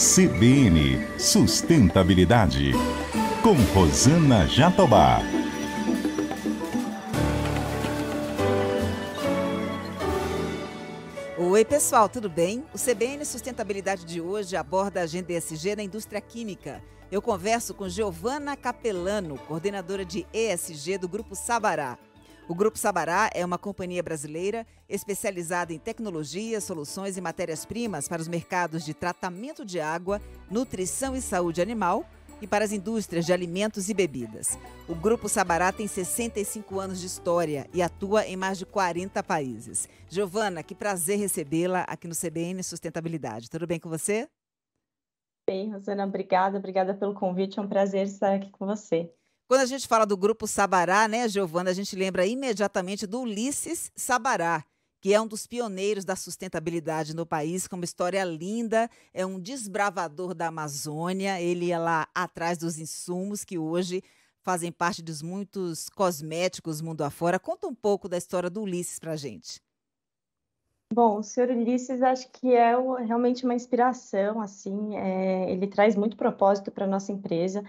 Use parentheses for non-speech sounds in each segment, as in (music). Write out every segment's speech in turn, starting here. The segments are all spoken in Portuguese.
CBN Sustentabilidade, com Rosana Jatobá. Oi, pessoal, tudo bem? O CBN Sustentabilidade de hoje aborda a agenda ESG na indústria química. Eu converso com Giovana Capelano, coordenadora de ESG do Grupo Sabará. O Grupo Sabará é uma companhia brasileira especializada em tecnologias, soluções e matérias-primas para os mercados de tratamento de água, nutrição e saúde animal e para as indústrias de alimentos e bebidas. O Grupo Sabará tem 65 anos de história e atua em mais de 40 países. Giovana, que prazer recebê-la aqui no CBN Sustentabilidade. Tudo bem com você? Bem, Rosana, obrigada, obrigada pelo convite. É um prazer estar aqui com você. Quando a gente fala do grupo Sabará, né, Giovana, a gente lembra imediatamente do Ulisses Sabará, que é um dos pioneiros da sustentabilidade no país, com uma história linda, é um desbravador da Amazônia, ele é lá atrás dos insumos que hoje fazem parte dos muitos cosméticos mundo afora. Conta um pouco da história do Ulisses para gente. Bom, o senhor Ulisses acho que é realmente uma inspiração, assim, é, ele traz muito propósito para a nossa empresa.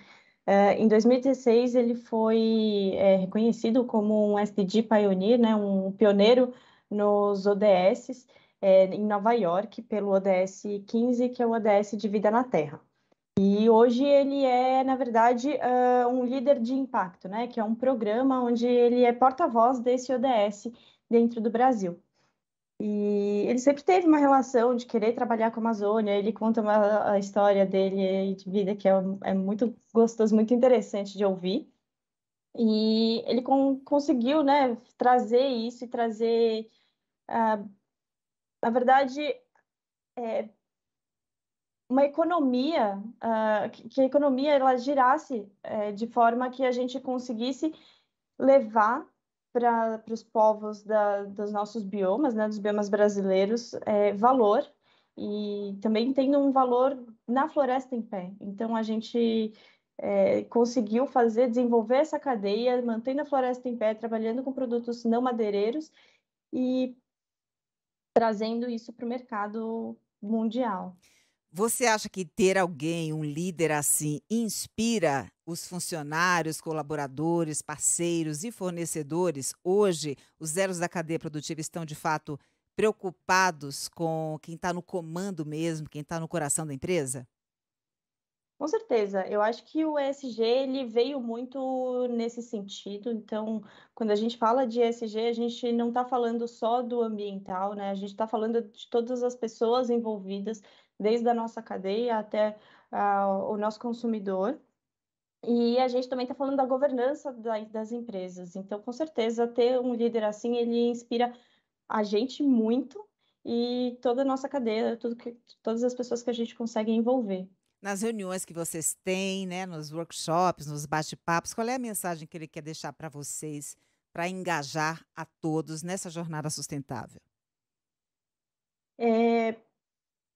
Eh, em 2016, ele foi é, reconhecido como um SDG pioneer, né, um pioneiro nos ODS é, eh, em Nova York, pelo ODS 15, que é o ODS de Vida na Terra. E hoje ele é, na verdade, uh, um líder de impacto, né, que é um programa onde ele é porta-voz desse ODS dentro do Brasil. E ele sempre teve uma relação de querer trabalhar com a Amazônia. Ele conta uma, a história dele de vida que é, é muito gostoso, muito interessante de ouvir. E ele com, conseguiu né, trazer isso e trazer. Ah, na verdade, é, uma economia, que, que a economia ela girasse é, de forma que a gente conseguisse levar para os povos da, dos nossos biomas, né, dos biomas brasileiros, é, valor e também tendo um valor na floresta em pé. Então a gente é, conseguiu fazer, desenvolver essa cadeia, mantendo a floresta em pé, trabalhando com produtos não madeireiros e trazendo isso para o mercado mundial. Você acha que ter alguém, um líder assim, inspira os funcionários, colaboradores, parceiros e fornecedores, hoje, os zeros da cadeia produtiva estão de fato preocupados com quem está no comando mesmo, quem está no coração da empresa? Com certeza, eu acho que o ESG ele veio muito nesse sentido. Então, quando a gente fala de ESG, a gente não está falando só do ambiental, né? A gente está falando de todas as pessoas envolvidas, desde a nossa cadeia até uh, o nosso consumidor. E a gente também está falando da governança das empresas. Então, com certeza, ter um líder assim, ele inspira a gente muito e toda a nossa cadeia, tudo que, todas as pessoas que a gente consegue envolver. Nas reuniões que vocês têm, né, nos workshops, nos bate-papos, qual é a mensagem que ele quer deixar para vocês para engajar a todos nessa jornada sustentável? É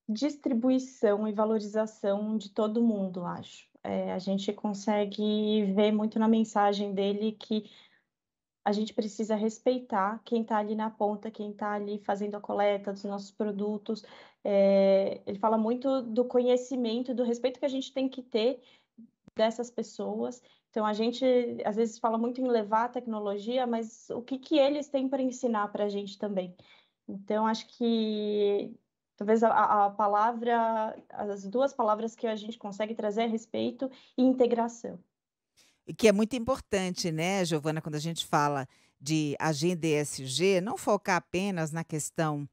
distribuição e valorização de todo mundo, acho é, a gente consegue ver muito na mensagem dele que a gente precisa respeitar quem está ali na ponta, quem está ali fazendo a coleta dos nossos produtos. É, ele fala muito do conhecimento, do respeito que a gente tem que ter dessas pessoas. Então, a gente às vezes fala muito em levar a tecnologia, mas o que, que eles têm para ensinar para a gente também? Então, acho que Talvez a, a, palavra, as duas palavras que a gente consegue trazer é respeito e integração. E que é muito importante, né, Giovana, quando a gente fala de agenda ESG, não focar apenas na questão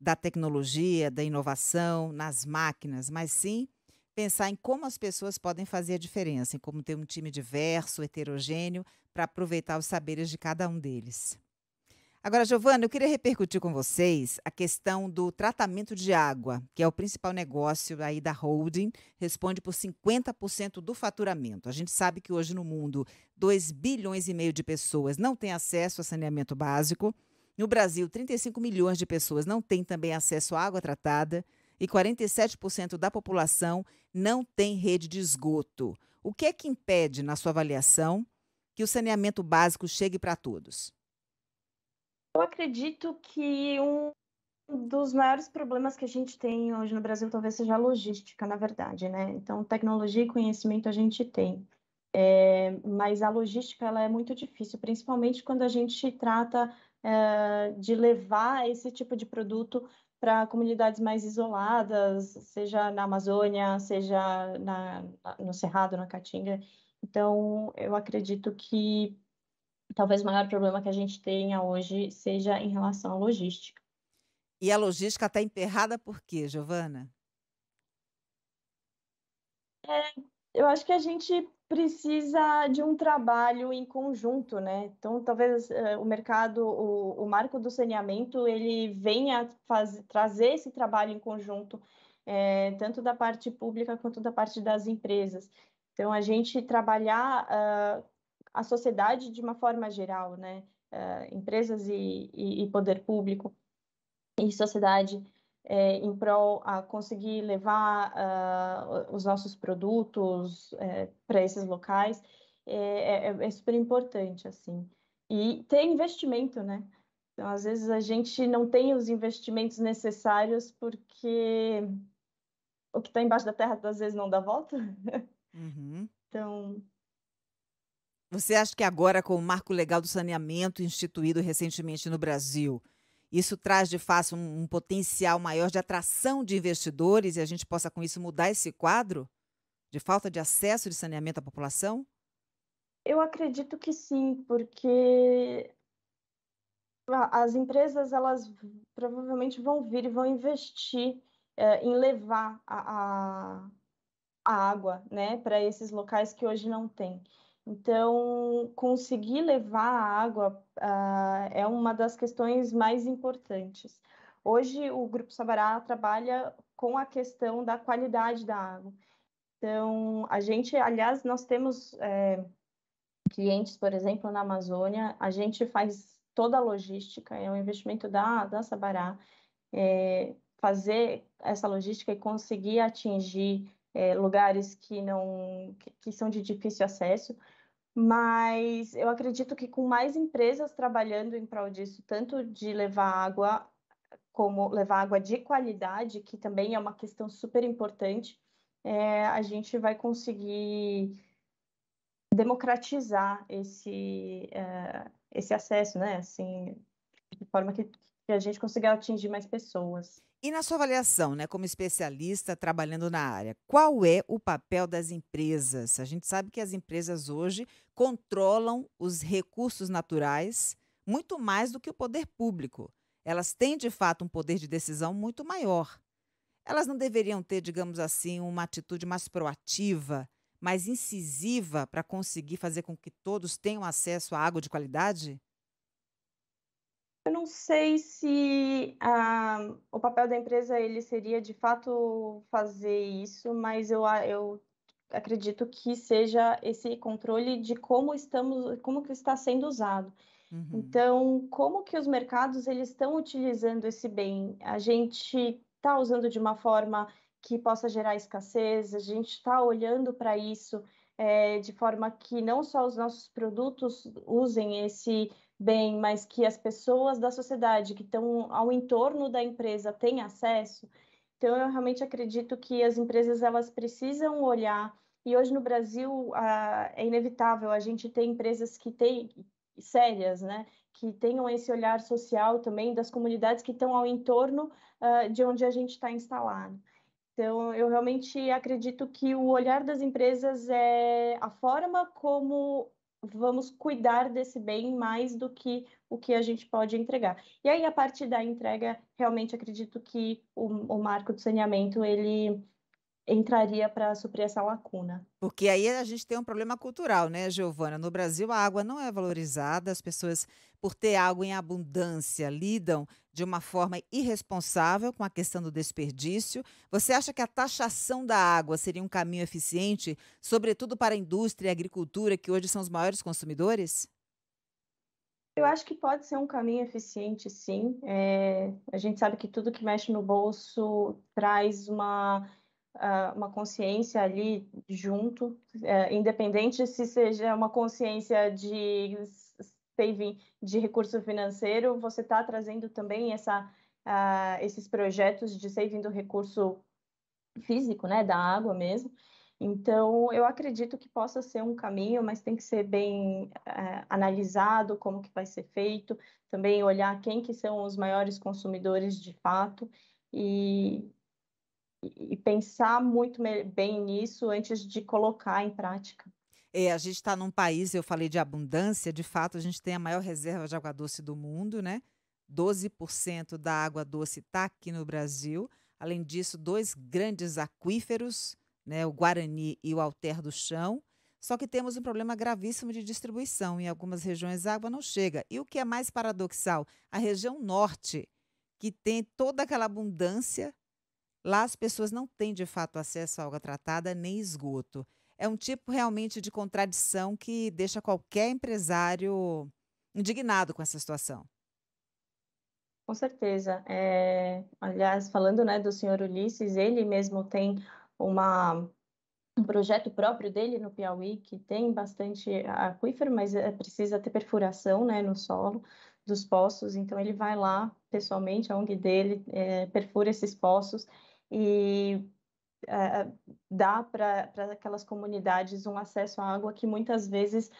da tecnologia, da inovação, nas máquinas, mas sim pensar em como as pessoas podem fazer a diferença, em como ter um time diverso, heterogêneo, para aproveitar os saberes de cada um deles. Agora, Giovana, eu queria repercutir com vocês a questão do tratamento de água, que é o principal negócio aí da holding, responde por 50% do faturamento. A gente sabe que hoje no mundo 2 bilhões e meio de pessoas não têm acesso a saneamento básico. No Brasil, 35 milhões de pessoas não têm também acesso à água tratada e 47% da população não tem rede de esgoto. O que é que impede, na sua avaliação, que o saneamento básico chegue para todos? Eu acredito que um dos maiores problemas que a gente tem hoje no Brasil talvez seja a logística, na verdade, né? Então, tecnologia e conhecimento a gente tem. É, mas a logística ela é muito difícil, principalmente quando a gente trata é, de levar esse tipo de produto para comunidades mais isoladas, seja na Amazônia, seja na, no Cerrado, na Caatinga. Então, eu acredito que talvez o maior problema que a gente tenha hoje seja em relação à logística. E a logística está emperrada por quê, Giovana? É, eu acho que a gente precisa de um trabalho em conjunto, né? Então, talvez uh, o mercado, o, o, marco do saneamento, ele venha fazer, trazer esse trabalho em conjunto, é, tanto da parte pública quanto da parte das empresas. Então, a gente trabalhar uh, a sociedade de uma forma geral, né? Uh, empresas e, e, e, poder público e sociedade é, em prol a conseguir levar uh, os nossos produtos é, para esses locais é é, é, é, super importante assim e ter investimento né então às vezes a gente não tem os investimentos necessários porque o que está embaixo da terra às vezes não dá volta uhum. (laughs) então você acha que agora, com o marco legal do saneamento instituído recentemente no Brasil, isso traz de fato um, um, potencial maior de atração de investidores e a gente possa com isso mudar esse quadro de falta de acesso de saneamento à população? Eu acredito que sim, porque as empresas elas provavelmente vão vir e vão investir é, em levar a, a, a água, né, para esses locais que hoje não tem. Então, conseguir levar a água uh, é uma das questões mais importantes. Hoje, o Grupo Sabará trabalha com a questão da qualidade da água. Então, a gente, aliás, nós temos é, clientes, por exemplo, na Amazônia, a gente faz toda a logística, é um investimento da, da Sabará, é, fazer essa logística e conseguir atingir é, lugares que não que, que são de difícil acesso, mas eu acredito que com mais empresas trabalhando em prol disso, tanto de levar água como levar água de qualidade, que também é uma questão super importante, é, a gente vai conseguir democratizar esse, uh, esse acesso, né? Assim, de forma que, que a gente consiga atingir mais pessoas. E na sua avaliação, né, como especialista trabalhando na área, qual é o papel das empresas? A gente sabe que as empresas hoje controlam os recursos naturais muito mais do que o poder público. Elas têm, de fato, um poder de decisão muito maior. Elas não deveriam ter, digamos assim, uma atitude mais proativa, mais incisiva para conseguir fazer com que todos tenham acesso à água de qualidade? Eu não sei se ah, o papel da empresa ele seria de fato fazer isso, mas eu, eu acredito que seja esse controle de como estamos, como que está sendo usado. Uhum. Então, como que os mercados eles estão utilizando esse bem? A gente está usando de uma forma que possa gerar escassez, a gente está olhando para isso é, de forma que não só os nossos produtos usem esse bem, mas que as pessoas da sociedade que estão ao entorno da empresa têm acesso. Então, eu realmente acredito que as empresas elas precisam olhar. E hoje no Brasil é inevitável a gente ter empresas que têm sérias, né, que tenham esse olhar social também das comunidades que estão ao entorno ah, de onde a gente está instalado. Então, eu realmente acredito que o olhar das empresas é a forma como vamos cuidar desse bem mais do que o que a gente pode entregar. E aí, a partir da entrega, realmente acredito que o, o marco do saneamento, ele entraria para suprir essa lacuna. Porque aí a gente tem um problema cultural, né, Giovana? No Brasil, a água não é valorizada, as pessoas, por ter água em abundância, lidam de uma forma irresponsável com a questão do desperdício? Você acha que a taxação da água seria um caminho eficiente, sobretudo para a indústria e a agricultura, que hoje são os maiores consumidores? Eu acho que pode ser um caminho eficiente, sim. É, a gente sabe que tudo que mexe no bolso traz uma, ah, uma consciência ali junto, é, independente se seja uma consciência de Save de recurso financeiro, você está trazendo também essa, uh, esses projetos de saving do recurso físico, né, da água mesmo. Então, eu acredito que possa ser um caminho, mas tem que ser bem uh, analisado como que vai ser feito, também olhar quem que são os maiores consumidores de fato e, e pensar muito bem nisso antes de colocar em prática. É, a gente está num país, eu falei de abundância, de fato, a gente tem a maior reserva de água doce do mundo, né? 12% da água doce está aqui no Brasil. Além disso, dois grandes aquíferos, né, o Guarani e o Alter do Chão. Só que temos um problema gravíssimo de distribuição. Em algumas regiões a água não chega. E o que é mais paradoxal? A região norte, que tem toda aquela abundância, lá as pessoas não têm de fato acesso à água tratada nem esgoto é um tipo realmente de contradição que deixa qualquer empresário indignado com essa situação. Com certeza. É, aliás, falando né, do senhor Ulisses, ele mesmo tem uma, um projeto próprio dele no Piauí, que tem bastante aquífero, mas é, precisa ter perfuração né, no solo dos poços. Então, ele vai lá pessoalmente, a ONG dele, é, perfura esses poços e é, dá para aquelas comunidades um acesso à água que muitas vezes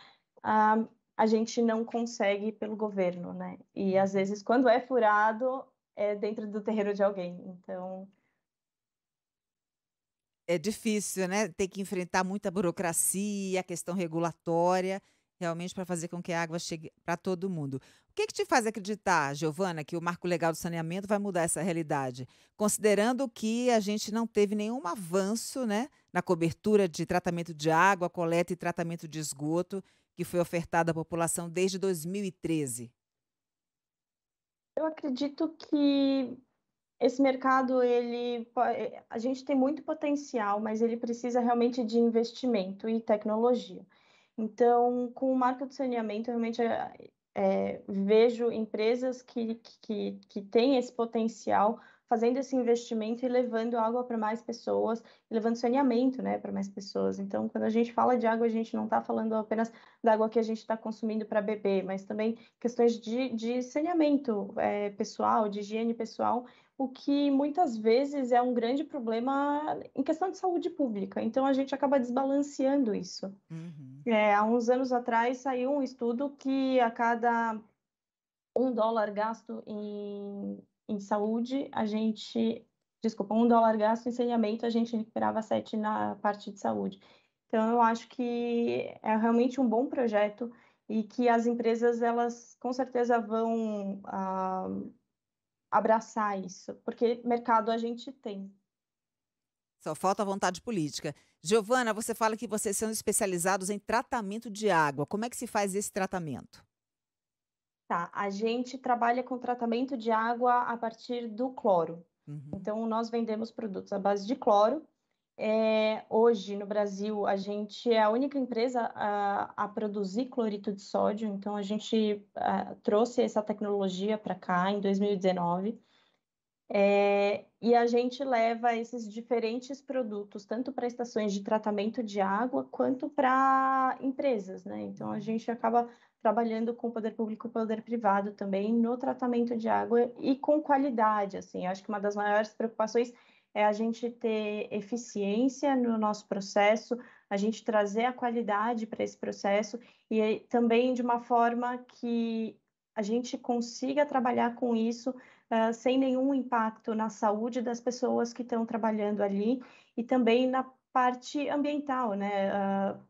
a, ah, a gente não consegue pelo governo, né? E às uhum. vezes, quando é furado, é dentro do terreiro de alguém. Então. É difícil, né? Tem que enfrentar muita burocracia, questão regulatória realmente para fazer com que a água chegue para todo mundo. O que, que te faz acreditar, Giovana, que o marco legal do saneamento vai mudar essa realidade? Considerando que a gente não teve nenhum avanço né, na cobertura de tratamento de água, coleta e tratamento de esgoto que foi ofertado à população desde 2013. Eu acredito que esse mercado ele eh, a gente tem muito potencial, mas ele precisa realmente de investimento e tecnologia. Então, com o marco do saneamento, realmente é, é, vejo empresas que, que, que têm esse potencial fazendo esse investimento e levando água para mais pessoas, levando saneamento né, para mais pessoas. Então, quando a gente fala de água, a gente não está falando apenas da água que a gente está consumindo para beber, mas também questões de, de saneamento é, pessoal, de higiene pessoal, o que muitas vezes é um grande problema em questão de saúde pública. Então a gente acaba desbalanceando isso. Uhum. É, há uns anos atrás saiu um estudo que a cada um dólar gasto em, em saúde, a gente. Desculpa, um dólar gasto em saneamento, a gente recuperava sete na parte de saúde. Então, eu acho que é realmente um bom projeto e que as empresas, elas com certeza vão. Ah, abraçar isso, porque mercado a gente tem. Só falta vontade política. Giovana, você fala que vocês são especializados em tratamento de água. Como é que se faz esse tratamento? Tá, a gente trabalha com tratamento de água a partir do cloro. Uhum. Então, nós vendemos produtos à base de cloro, é, hoje, no Brasil, a gente é a única empresa a, a produzir clorito de sódio, então a gente a, trouxe essa tecnologia para cá em 2019. É, e a gente leva esses diferentes produtos, tanto para estações de tratamento de água, quanto para empresas, né? Então a gente acaba trabalhando com o poder público e poder privado também no tratamento de água e com qualidade, assim. Acho que uma das maiores preocupações é a gente ter eficiência no nosso processo, a gente trazer a qualidade para esse processo e também de uma forma que a gente consiga trabalhar com isso uh, sem nenhum impacto na saúde das pessoas que estão trabalhando ali e também na parte ambiental, né? Uh,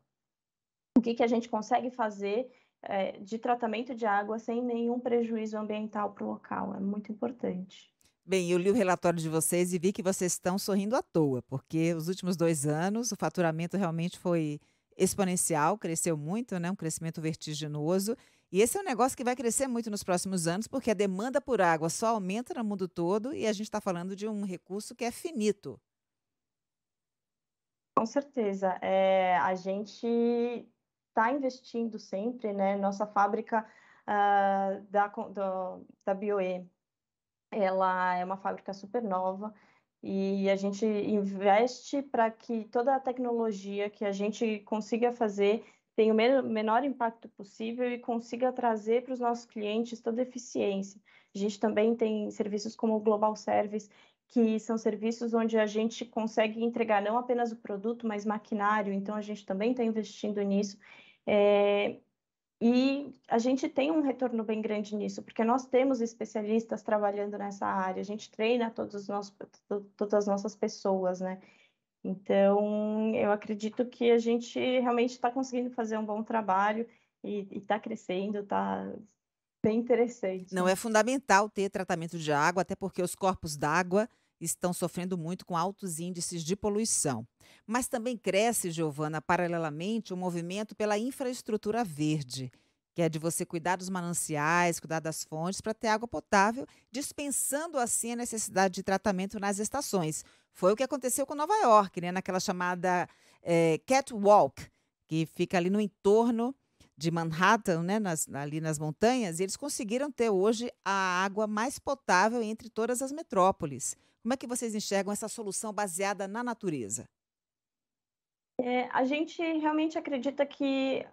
o que, que a gente consegue fazer uh, de tratamento de água sem nenhum prejuízo ambiental para o local é muito importante. Bem, eu li o relatório de vocês e vi que vocês estão sorrindo à toa, porque os últimos dois anos o faturamento realmente foi exponencial, cresceu muito, né? um crescimento vertiginoso. E esse é um negócio que vai crescer muito nos próximos anos, porque a demanda por água só aumenta no mundo todo e a gente está falando de um recurso que é finito. Com certeza. É, a gente está investindo sempre, né? Nossa fábrica uh, da, do, da BioE ela é uma fábrica super nova e a gente investe para que toda a tecnologia que a gente consiga fazer tenha o menor impacto possível e consiga trazer para os nossos clientes toda a eficiência. A gente também tem serviços como o Global Service, que são serviços onde a gente consegue entregar não apenas o produto, mas maquinário, então a gente também está investindo nisso. É, e a gente tem um retorno bem grande nisso, porque nós temos especialistas trabalhando nessa área, a gente treina todos os nossos, todas as nossas pessoas, né? Então, eu acredito que a gente realmente está conseguindo fazer um bom trabalho e está crescendo, está bem interessante. Não, é fundamental ter tratamento de água, até porque os corpos d'água estão sofrendo muito com altos índices de poluição. Mas também cresce, Giovana, paralelamente, o movimento pela infraestrutura verde, que é de você cuidar dos mananciais, cuidar das fontes para ter água potável, dispensando assim a necessidade de tratamento nas estações. Foi o que aconteceu com Nova York, né? naquela chamada é, Catwalk, que fica ali no entorno de Manhattan, né, nas, ali nas montanhas, e eles conseguiram ter hoje a água mais potável entre todas as metrópoles. Como é que vocês enxergam essa solução baseada na natureza? É, a gente realmente acredita que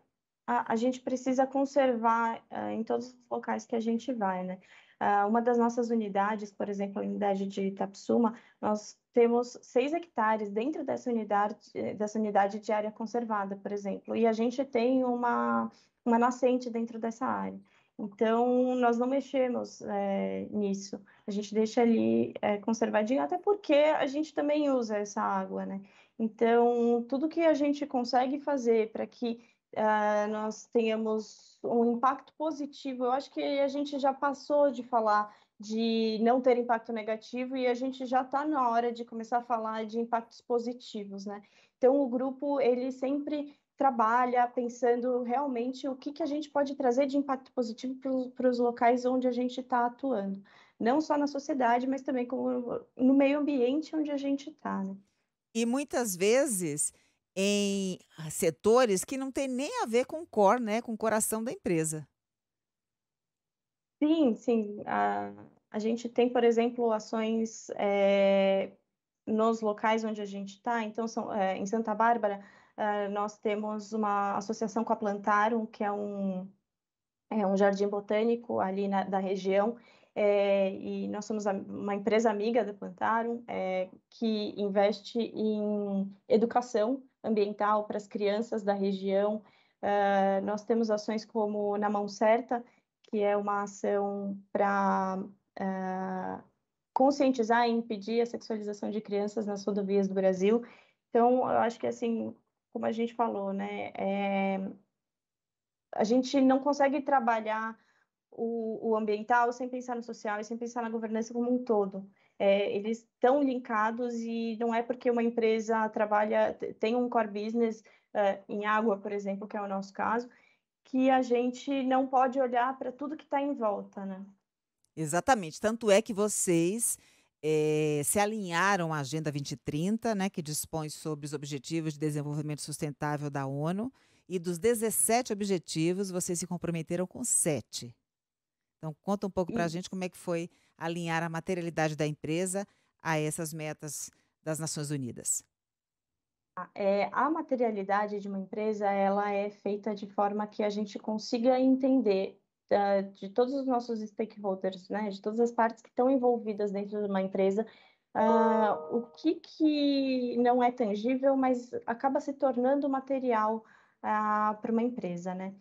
a, a gente precisa conservar uh, em todos os locais que a gente vai, né? Uh, uma das nossas unidades, por exemplo, a unidade de Itapsuma, nós temos seis hectares dentro dessa unidade, é, dessa unidade de área conservada, por exemplo, e a gente tem uma, uma nascente dentro dessa área. Então, nós não mexemos é, nisso. A gente deixa ali é, conservadinho, até porque a gente também usa essa água, né? Então, tudo que a gente consegue fazer para que uh, nós tenhamos um impacto positivo, eu acho que a gente já passou de falar de não ter impacto negativo e a gente já está na hora de começar a falar de impactos positivos, né? Então, o grupo, ele sempre trabalha pensando realmente o que, que a gente pode trazer de impacto positivo para os locais onde a gente está atuando, não só na sociedade, mas também como no meio ambiente onde a gente está. Né? E muitas vezes em ah, setores que não tem nem a ver com o core, né, com o coração da empresa. Sim, sim. A, a gente tem, por exemplo, ações é, nos locais onde a gente está. Então, são, é, em Santa Bárbara, ah, nós temos uma associação com a Plantarum, que é um, é um jardim botânico ali na, da região, é, e nós somos uma empresa amiga da Plantarum, é, que investe em educação ambiental para as crianças da região. Uh, nós temos ações como Na Mão Certa, que é uma ação para uh, ah, conscientizar e impedir a sexualização de crianças nas rodovias do Brasil. Então, eu acho que assim como a gente falou, né? É, a gente não consegue trabalhar o, o, ambiental sem pensar no social e sem pensar na governança como um todo. É, eles estão linkados e não é porque uma empresa trabalha, tem um core business é, em água, por exemplo, que é o nosso caso, que a gente não pode olhar para tudo que está em volta, né? Exatamente. Tanto é que vocês é, se alinharam à Agenda 2030, né, que dispõe sobre os Objetivos de Desenvolvimento Sustentável da ONU, e dos 17 objetivos, vocês se comprometeram com sete. Então, conta um pouco para a hum. gente como é que foi alinhar a materialidade da empresa a essas metas das Nações Unidas. Ah, é, a materialidade de uma empresa ela é feita de forma que a gente consiga entender da, de todos os nossos stakeholders, né, de todas as partes que estão envolvidas dentro de uma empresa, uh, o que, que não é tangível, mas acaba se tornando material uh, para uma empresa, né?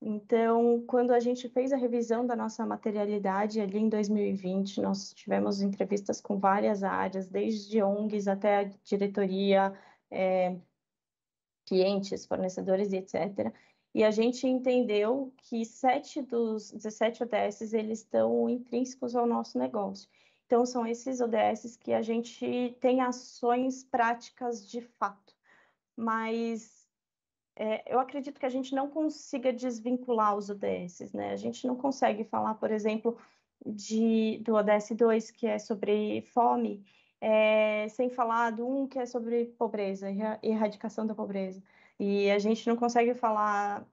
Então, quando a gente fez a revisão da nossa materialidade ali em 2020, nós tivemos entrevistas com várias áreas, desde ONGs até a diretoria, é, clientes, fornecedores e etc. E a gente entendeu que sete dos 17 ODSs eles estão intrínsecos ao nosso negócio. Então, são esses ODSs que a gente tem ações práticas de fato. Mas é, eu acredito que a gente não consiga desvincular os ODSs, né? A gente não consegue falar, por exemplo, de, do ODS 2, que é sobre fome, é, sem falar do 1, um, que é sobre pobreza, erradicação da pobreza. E a gente não consegue falar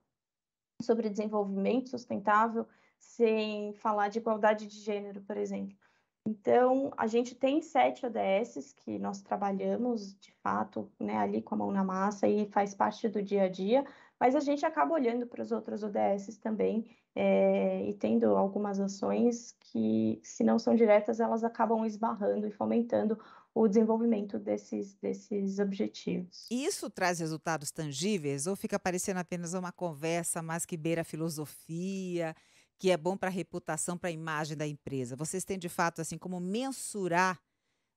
sobre desenvolvimento sustentável sem falar de igualdade de gênero, por exemplo. Então, a gente tem sete ODSs que nós trabalhamos, de fato, né, ali com a mão na massa e faz parte do dia a dia, mas a gente acaba olhando para os outros ODSs também é, e tendo algumas ações que, se não são diretas, elas acabam esbarrando e fomentando o desenvolvimento desses, desses objetivos. Isso traz resultados tangíveis ou fica parecendo apenas uma conversa, mais que beira a filosofia, que é bom para a reputação, para a imagem da empresa? Vocês têm de fato assim como mensurar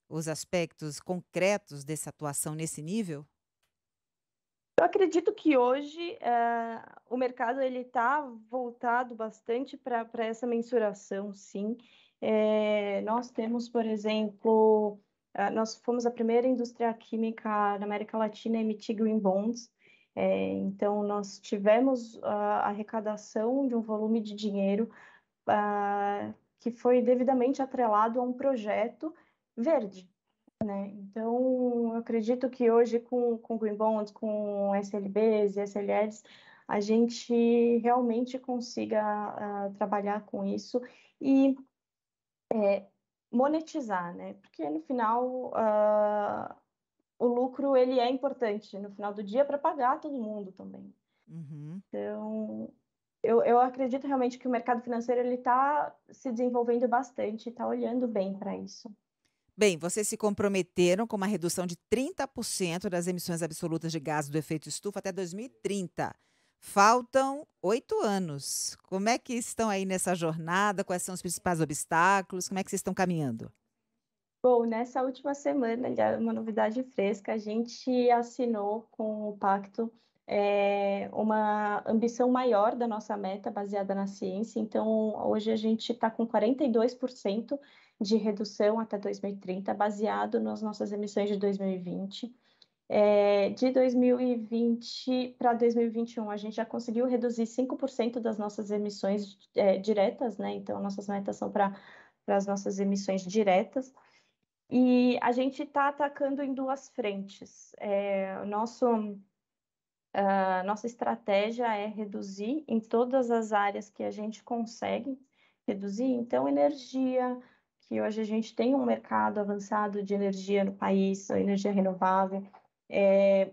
os aspectos concretos dessa atuação nesse nível? Eu acredito que hoje uh, o mercado ele está voltado bastante para essa mensuração, sim. É, nós temos, por exemplo, ah, nós fomos a primeira indústria química na América Latina a emitir green bonds. É, então, nós tivemos a ah, arrecadação de um volume de dinheiro a, ah, que foi devidamente atrelado a um projeto verde. Né? Então, eu acredito que hoje, com, com green bonds, com SLBs e SLRs, a gente realmente consiga a, trabalhar com isso e é, monetizar, né? Porque no final uh, o lucro ele é importante no final do dia para pagar todo mundo também. Uhum. Então eu, eu acredito realmente que o mercado financeiro ele está se desenvolvendo bastante, está olhando bem para isso. Bem, vocês se comprometeram com uma redução de 30% das emissões absolutas de gases do efeito estufa até 2030. Faltam oito anos. Como é que estão aí nessa jornada? Quais são os principais obstáculos? Como é que vocês estão caminhando? Bom, nessa última semana, é uma novidade fresca, a gente assinou com o Pacto é, uma ambição maior da nossa meta baseada na ciência. Então, hoje a gente está com 42% de redução até 2030, baseado nas nossas emissões de 2020. É, de 2020 para 2021, a gente já conseguiu reduzir 5% das nossas emissões é, diretas, né? Então, nossas metas são para as nossas emissões diretas. E a gente está atacando em duas frentes. É, nosso, nossa estratégia é reduzir em todas as áreas que a gente consegue reduzir. Então, energia, que hoje a gente tem um mercado avançado de energia no país, energia renovável é,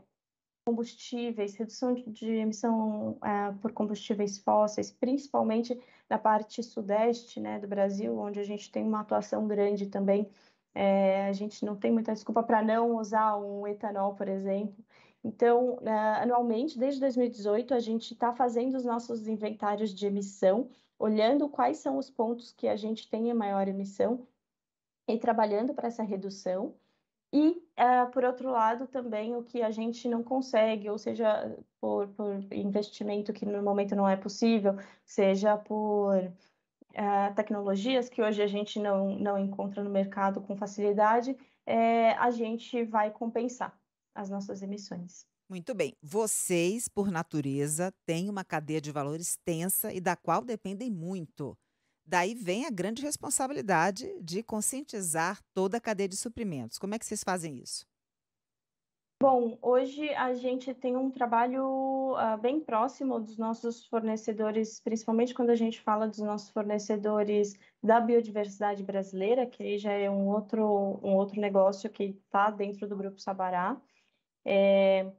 combustíveis, redução de, de emissão é, por combustíveis fósseis, principalmente na parte sudeste né, do Brasil, onde a gente tem uma atuação grande também. É, a gente não tem muita desculpa para não usar um etanol, por exemplo. Então, ah, anualmente, desde 2018, a gente está fazendo os nossos inventários de emissão, olhando quais são os pontos que a gente tem a maior emissão e trabalhando para essa redução. E, uh, por outro lado, também o que a gente não consegue, ou seja, por, por investimento que no momento não é possível, seja por uh, tecnologias que hoje a gente não, não encontra no mercado com facilidade, é, a gente vai compensar as nossas emissões. Muito bem. Vocês, por natureza, têm uma cadeia de valor extensa e da qual dependem muito. Daí vem a grande responsabilidade de conscientizar toda a cadeia de suprimentos. Como é que vocês fazem isso? Bom, hoje a gente tem um trabalho uh, bem próximo dos nossos fornecedores, principalmente quando a gente fala dos nossos fornecedores da biodiversidade brasileira, que aí já é um outro, um outro negócio que está dentro do Grupo Sabará. É,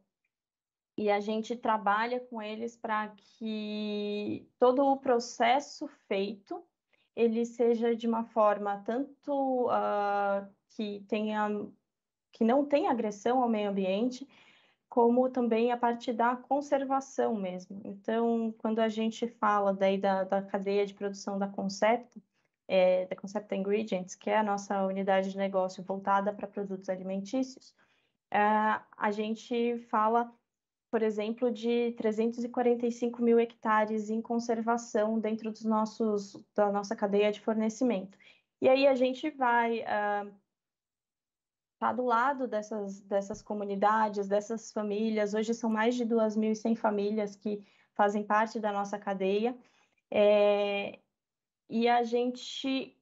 e a gente trabalha com eles para que todo o processo feito ele seja de uma forma tanto uh, que tenha que não tenha agressão ao meio ambiente, como também a parte da conservação mesmo. Então, quando a gente fala daí da, da cadeia de produção da Concept, é, da Concept Ingredients, que é a nossa unidade de negócio voltada para produtos alimentícios, ah, a gente fala por exemplo, de 345 mil hectares em conservação dentro dos nossos, da nossa cadeia de fornecimento. E aí a gente vai estar uh, tá do lado dessas, dessas comunidades, dessas famílias. Hoje são mais de 2.100 famílias que fazem parte da nossa cadeia. É, e a gente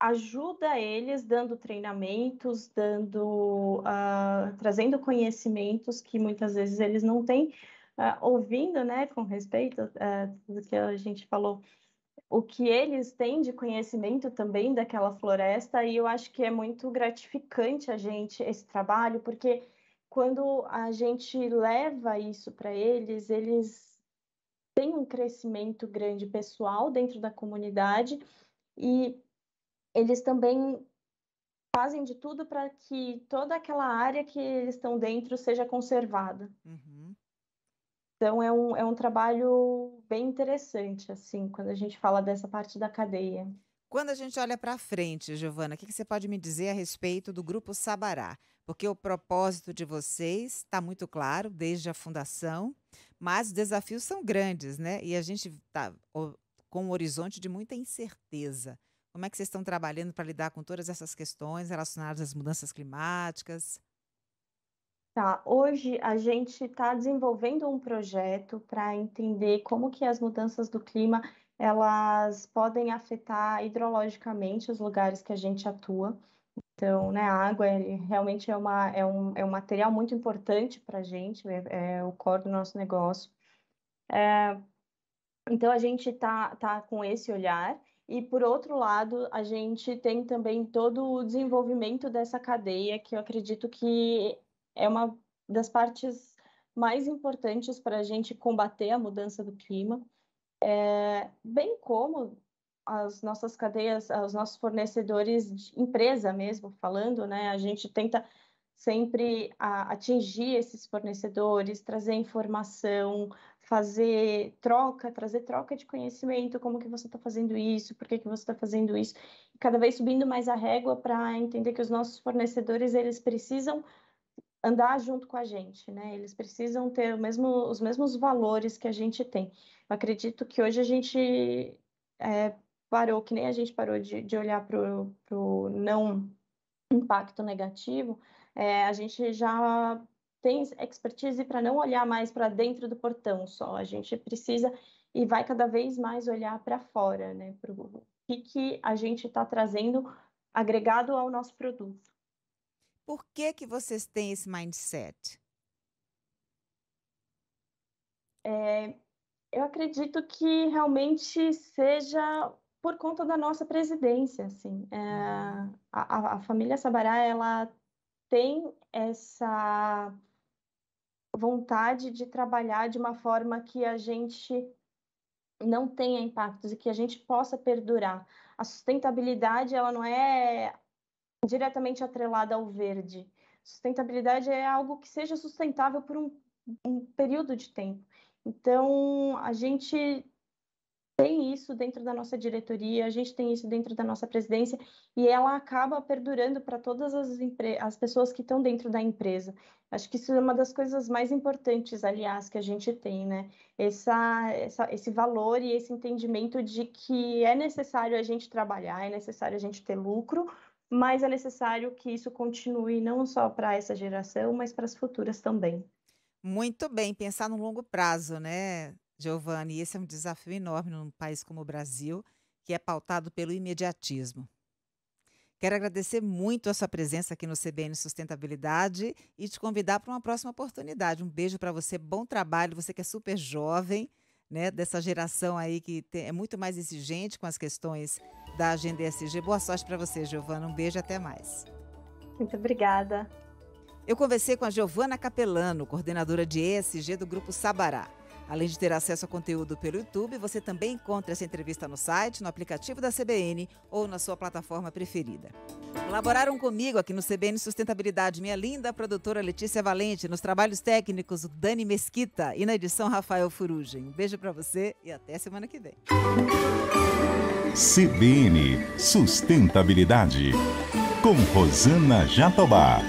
ajuda eles dando treinamentos, dando, uh, trazendo conhecimentos que muitas vezes eles não têm, uh, ouvindo, né, com respeito uh, que a gente falou, o que eles têm de conhecimento também daquela floresta, e eu acho que é muito gratificante a gente esse trabalho, porque quando a gente leva isso para eles, eles têm um crescimento grande pessoal dentro da comunidade e eles também fazem de tudo para que toda aquela área que eles estão dentro seja conservada. Uhum. Então é um, é um trabalho bem interessante, assim, quando a gente fala dessa parte da cadeia. Quando a gente olha para frente, Giovana, o que, que, você pode me dizer a respeito do Grupo Sabará? Porque o propósito de vocês está muito claro desde a fundação, mas os desafios são grandes, né? E a gente está com um horizonte de muita incerteza. Como é que vocês estão trabalhando para lidar com todas essas questões relacionadas às mudanças climáticas? Tá, hoje a gente está desenvolvendo um projeto para entender como que as mudanças do clima elas podem afetar hidrologicamente os lugares que a gente atua. Então, né, a água realmente é, uma, é, um, é um material muito importante para a gente, é, é, o core do nosso negócio. É, então, a gente está tá com esse olhar e, por outro lado, a gente tem também todo o desenvolvimento dessa cadeia, que eu acredito que é uma das partes mais importantes para a gente combater a mudança do clima, é, bem como as nossas cadeias, os nossos fornecedores, de empresa mesmo falando, né? A gente tenta sempre a, atingir esses fornecedores, trazer informação, fazer troca, trazer troca de conhecimento, como que você está fazendo isso, por que, que você está fazendo isso, cada vez subindo mais a régua para entender que os nossos fornecedores, eles precisam andar junto com a gente, né? Eles precisam ter mesmo, os mesmos valores que a gente tem. Eu acredito que hoje a gente é, parou, que nem a gente parou de, de olhar para o não impacto negativo, é, a gente já tem expertise para não olhar mais para dentro do portão só, a gente precisa e vai cada vez mais olhar para fora, né, para o que, que a gente está trazendo agregado ao nosso produto. Por que, que vocês têm esse mindset? É, eu acredito que realmente seja por conta da nossa presidência, assim. É, uhum. a, a, família Sabará, ela tem essa vontade de trabalhar de uma forma que a gente não tenha impactos e que a gente possa perdurar. A sustentabilidade ela não é diretamente atrelada ao verde. Sustentabilidade é algo que seja sustentável por um, um período de tempo. Então, a gente tem isso dentro da nossa diretoria, a gente tem isso dentro da nossa presidência, e ela acaba perdurando para todas as, as pessoas que estão dentro da empresa. Acho que isso é uma das coisas mais importantes, aliás, que a gente tem, né? Essa, essa, esse valor e esse entendimento de que é necessário a gente trabalhar, é necessário a gente ter lucro, mas é necessário que isso continue não só para essa geração, mas para as futuras também. Muito bem, pensar no longo prazo, né? Giovanni, esse é um desafio enorme num país como o Brasil, que é pautado pelo imediatismo. Quero agradecer muito a sua presença aqui no CBN Sustentabilidade e te convidar para uma próxima oportunidade. Um beijo para você, bom trabalho, você que é super jovem, né, dessa geração aí que tem, é muito mais exigente com as questões da agenda ESG. Boa sorte para você, Giovana. Um beijo e até mais. Muito obrigada. Eu conversei com a Giovana Capelano, coordenadora de ESG do Grupo Sabará. Além de ter acesso a conteúdo pelo YouTube, você também encontra essa entrevista no site, no aplicativo da CBN ou na sua plataforma preferida. Colaboraram comigo aqui no CBN Sustentabilidade minha linda produtora Letícia Valente, nos trabalhos técnicos Dani Mesquita e na edição Rafael Furugem. Um beijo para você e até semana que vem. CBN Sustentabilidade com Rosana Jatobá.